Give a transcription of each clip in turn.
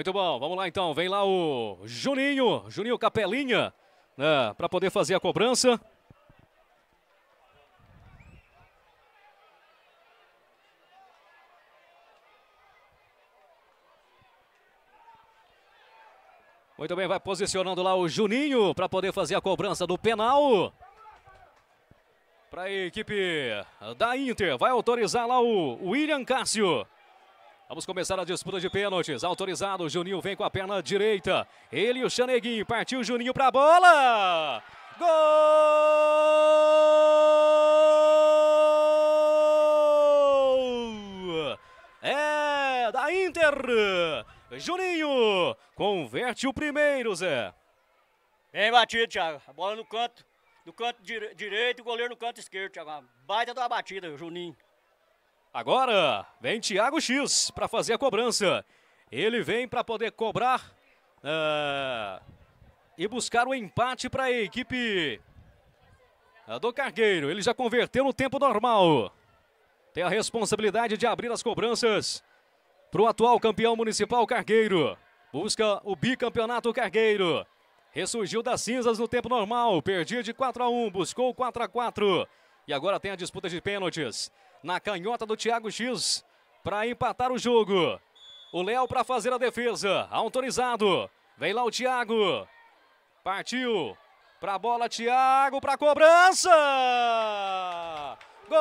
Muito bom, vamos lá então. Vem lá o Juninho, Juninho Capelinha, né, para poder fazer a cobrança. Muito bem, vai posicionando lá o Juninho para poder fazer a cobrança do penal. Para a equipe da Inter, vai autorizar lá o William Cássio. Vamos começar a disputa de pênaltis. Autorizado, Juninho vem com a perna direita. Ele e o Chaneguinho. Partiu Juninho para a bola. Gol! É da Inter. Juninho converte o primeiro, Zé. Bem batido, Thiago. A bola no canto, no canto direito, o goleiro no canto esquerdo, Thiago. Uma baita da batida, Juninho. Agora vem Thiago X para fazer a cobrança. Ele vem para poder cobrar uh, e buscar o empate para a equipe eh, do Cargueiro. Ele já converteu no tempo normal. Tem a responsabilidade de abrir as cobranças para o atual campeão municipal Cargueiro. Busca o bicampeonato Cargueiro. Ressurgiu das cinzas no tempo normal. Perdia de 4 a 1, buscou 4 a 4. E agora tem a disputa de pênaltis na canhota do Thiago X para empatar o jogo. O Léo para fazer a defesa, autorizado. Vem lá o Thiago. Partiu para a bola, Thiago para cobrança. Gol!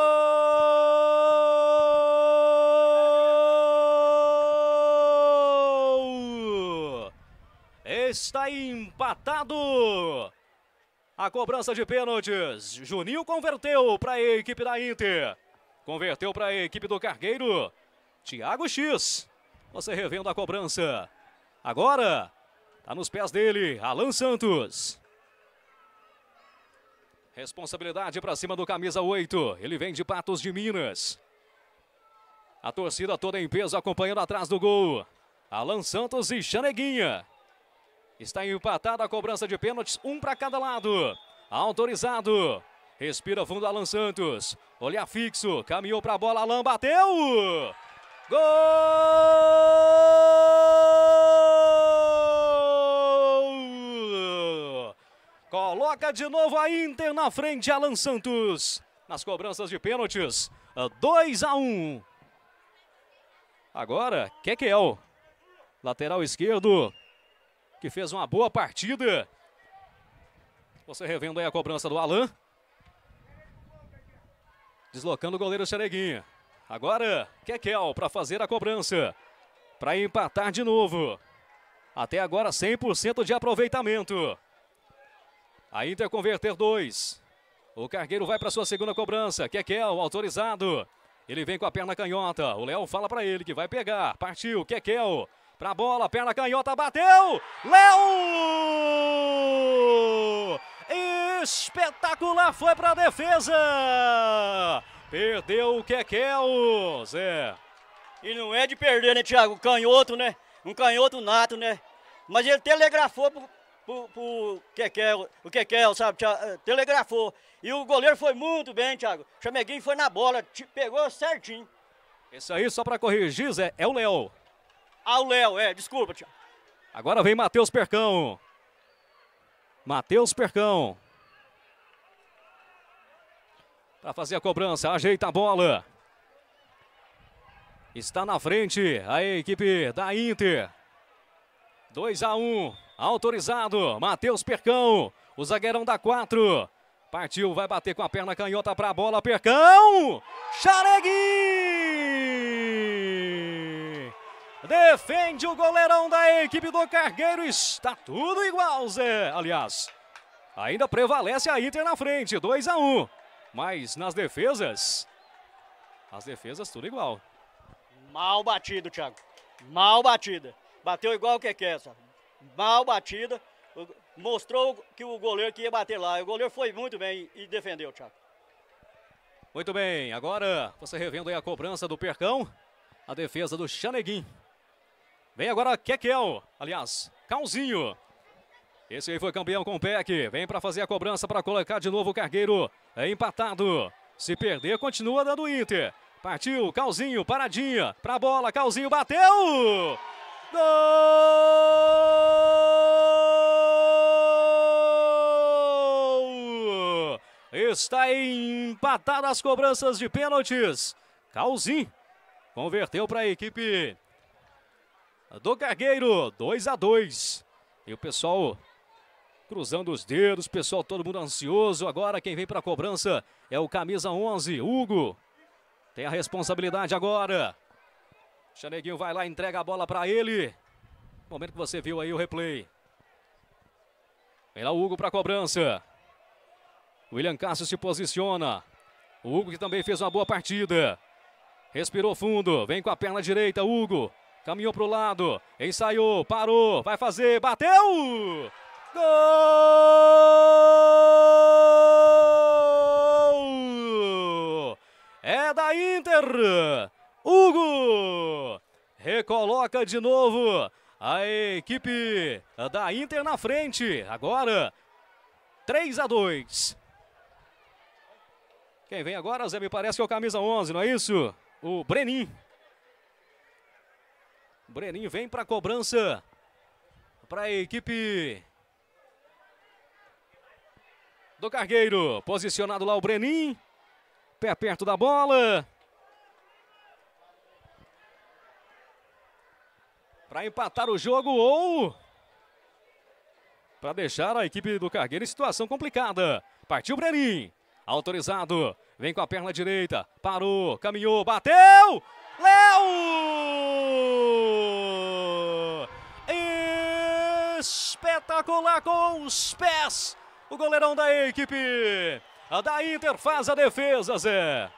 Está empatado. A cobrança de pênaltis. Juninho converteu para a equipe da Inter. Converteu para a equipe do Cargueiro. Thiago X. Você revendo a cobrança. Agora, tá nos pés dele, Alan Santos. Responsabilidade para cima do camisa 8. Ele vem de Patos de Minas. A torcida toda em peso acompanhando atrás do gol. Alan Santos e Chaneguinha. Está empatada a cobrança de pênaltis, um para cada lado. Autorizado. Respira fundo Alan Santos. Olha fixo, caminhou para a bola, Alain bateu! Gol! Coloca de novo a Inter na frente, Alan Santos. Nas cobranças de pênaltis, 2 ah, a 1. Um. Agora, Kekel, lateral esquerdo, que fez uma boa partida. Você revendo aí a cobrança do Alain. Deslocando o goleiro Xereguinha. Agora, Kekel para fazer a cobrança. Para empatar de novo. Até agora, 100% de aproveitamento. A Inter converter dois. O Cargueiro vai para sua segunda cobrança. Kekel, autorizado. Ele vem com a perna canhota. O Léo fala para ele que vai pegar. Partiu, Kekel. a bola, perna canhota, bateu! Léo! espetacular foi para a defesa. Perdeu o Kekel, Zé. E não é de perder, né, Thiago? Canhoto, né? Um canhoto nato, né? Mas ele telegrafou pro, pro, pro Kekel, o Kekel, sabe? É, telegrafou. E o goleiro foi muito bem, Thiago. Chameguinho foi na bola, pegou certinho. Esse aí, só para corrigir, Zé, é o Léo. Ah, o Léo, é, desculpa, Thiago. Agora vem Matheus Percão. Matheus Percão para fazer a cobrança, ajeita a bola. Está na frente a equipe da Inter. 2 a 1 autorizado, Matheus Percão, o zagueirão da 4. Partiu, vai bater com a perna canhota para a bola, Percão! Xaregui! Defende o goleirão da equipe do Cargueiro, está tudo igual, Zé. Aliás, ainda prevalece a Inter na frente, 2 a 1. Mas nas defesas, as defesas tudo igual. Mal batido, Thiago. Mal batida. Bateu igual o que quer, sabe? Mal batida. Mostrou que o goleiro que ia bater lá. O goleiro foi muito bem e defendeu, Thiago. Muito bem, agora você revendo aí a cobrança do Percão. A defesa do Chaneguin. Vem agora Kekel, aliás, Calzinho. Esse aí foi campeão com o PEC. Vem para fazer a cobrança para colocar de novo o cargueiro. É empatado. Se perder, continua dando Inter. Partiu, Calzinho, paradinha. Pra bola, Calzinho bateu! Gol! Está empatado as cobranças de pênaltis. Calzinho converteu para a equipe do Cargueiro, 2 a 2. E o pessoal cruzando os dedos, pessoal, todo mundo ansioso. Agora quem vem para a cobrança é o camisa 11, Hugo. Tem a responsabilidade agora. Chaneguinho vai lá, entrega a bola para ele. Momento que você viu aí o replay. Vem lá o Hugo para a cobrança. William Cássio se posiciona. O Hugo que também fez uma boa partida. Respirou fundo, vem com a perna direita, Hugo. Caminhou para o lado, ensaiou, parou, vai fazer, bateu! Gol! É da Inter! Hugo! Recoloca de novo a equipe da Inter na frente. Agora 3 a 2. Quem vem agora, Zé, me parece que é o camisa 11, não é isso? O Brenin. Brenin vem para a cobrança para a equipe do Cargueiro. Posicionado lá o Brenin. Pé perto da bola. Para empatar o jogo ou... Para deixar a equipe do Cargueiro em situação complicada. Partiu Brenin. Autorizado. Vem com a perna direita. Parou. Caminhou. Bateu. Léo! Espetacular com os pés. O goleirão da equipe da Inter faz a defesa, Zé.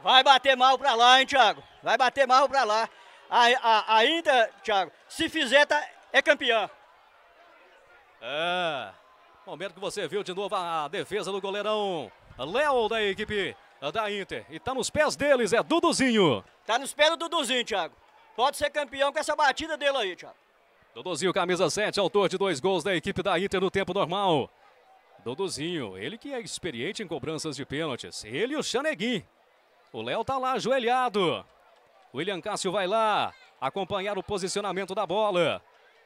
Vai bater mal pra lá, hein, Thiago? Vai bater mal pra lá. A, a, a Inter, Thiago, se fizer, tá, é campeã. É. Momento que você viu de novo a defesa do goleirão Léo da equipe da Inter. E tá nos pés deles, é Duduzinho. Tá nos pés do Duduzinho, Thiago. Pode ser campeão com essa batida dele aí, Thiago. Duduzinho, camisa 7, autor de dois gols da equipe da Inter no tempo normal. Duduzinho, ele que é experiente em cobranças de pênaltis. Ele e o Chanegui. O Léo tá lá ajoelhado. William Cássio vai lá acompanhar o posicionamento da bola.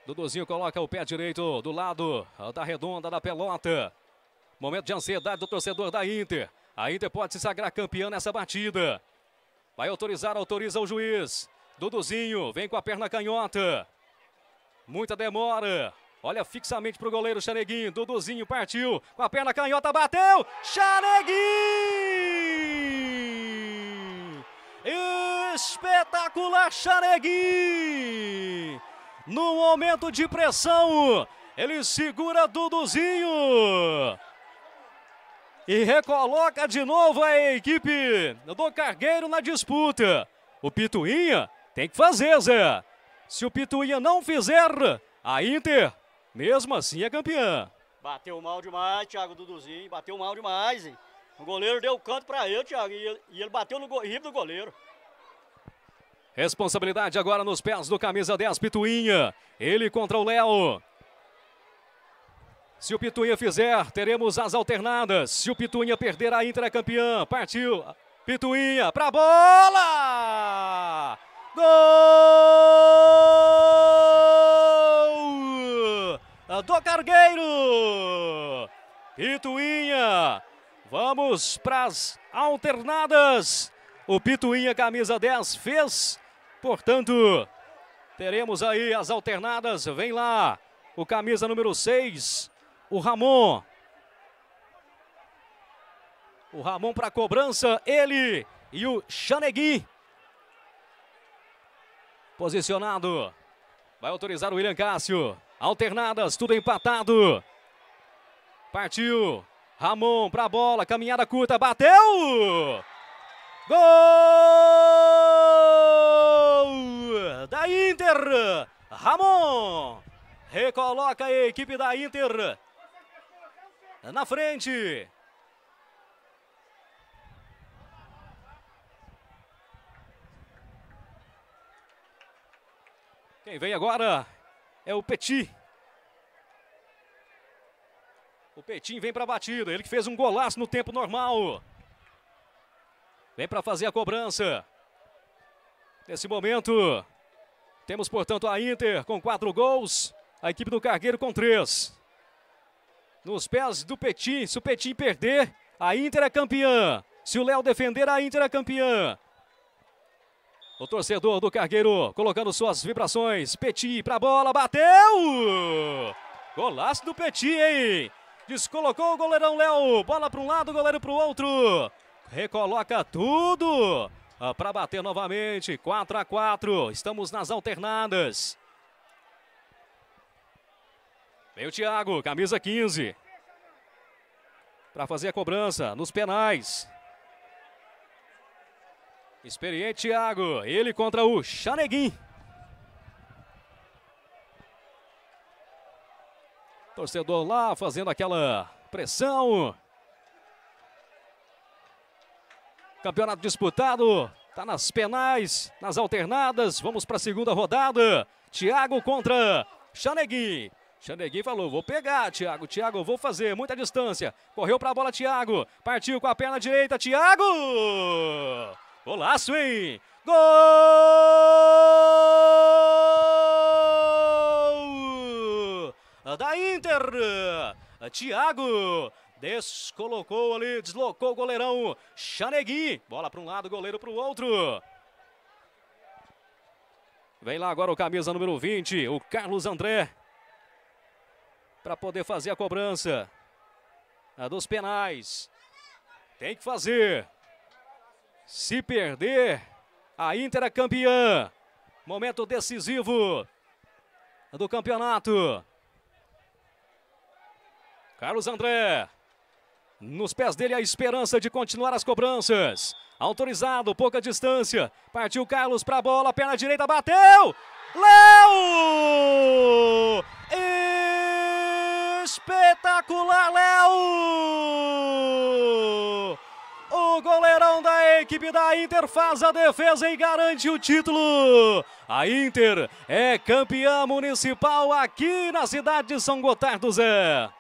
Duduzinho coloca o pé direito do lado da redonda da pelota. Momento de ansiedade do torcedor da Inter. A Inter pode se sagrar campeã nessa batida. Vai autorizar, autoriza o juiz. Duduzinho vem com a perna canhota. Muita demora. Olha fixamente para o goleiro Xaneguinho. Duduzinho partiu. Com a perna canhota, bateu. Xaneguinho! Espetacular Xaneguinho! No momento de pressão, ele segura Duduzinho. E recoloca de novo a equipe do Cargueiro na disputa. O Pituinha tem que fazer, Zé. Se o Pituinha não fizer, a Inter mesmo assim é campeã. Bateu mal demais, Thiago Duduzinho. Bateu mal demais, hein? O goleiro deu canto para ele, Thiago, e ele, bateu no ribo do goleiro. Responsabilidade agora nos pés do camisa 10, Pituinha. Ele contra o Léo. Se o Pituinha fizer, teremos as alternadas. Se o Pituinha perder, a Inter é campeã. Partiu. Pituinha a bola! Gol! do Cargueiro. Pituinha. Vamos para as alternadas. O Pituinha, camisa 10, fez. Portanto, teremos aí as alternadas. Vem lá o camisa número 6, o Ramon. O Ramon para cobrança, ele e o Xanegui. Posicionado. Vai autorizar o William Cássio. Alternadas, tudo empatado. Partiu. Ramon para a bola, caminhada curta, bateu! Gol! Da Inter! Ramon! Recoloca a equipe da Inter na frente. Quem vem agora é o Petit. O Petit vem para a batida, ele que fez um golaço no tempo normal. Vem para fazer a cobrança. Nesse momento, temos portanto a Inter com quatro gols, a equipe do Cargueiro com três. Nos pés do Petit, se o Petit perder, a Inter é campeã. Se o Léo defender, a Inter é campeã. O torcedor do Cargueiro colocando suas vibrações. Petit pra bola, bateu! Golaço do Petit, hein? Descolocou o goleirão Léo. Bola para um lado, goleiro para o outro. Recoloca tudo ah, para bater novamente. 4 a 4. Estamos nas alternadas. Vem o Thiago, camisa 15. Para fazer a cobrança nos penais. Experiente Thiago, ele contra o Chaneguin. Torcedor lá fazendo aquela pressão. Campeonato disputado, tá nas penais, nas alternadas. Vamos para a segunda rodada. Thiago contra Chaneguin. Xandegui falou, vou pegar, Thiago, Thiago, vou fazer, muita distância. Correu para a bola, Thiago. Partiu com a perna direita, Thiago! Golaço, hein? Gol! Da Inter! Thiago descolocou ali, deslocou o goleirão Chanegui. Bola para um lado, goleiro para o outro. Vem lá agora o camisa número 20, o Carlos André, para poder fazer a cobrança a dos penais. Tem que fazer. Se perder, a Inter é campeã. Momento decisivo do campeonato. Carlos André. Nos pés dele a esperança de continuar as cobranças. Autorizado, pouca distância. Partiu Carlos para a bola, perna direita, bateu! Léo! Espetacular, Léo! o goleirão da equipe da Inter faz a defesa e garante o título. A Inter é campeã municipal aqui na cidade de São Gotardo Zé.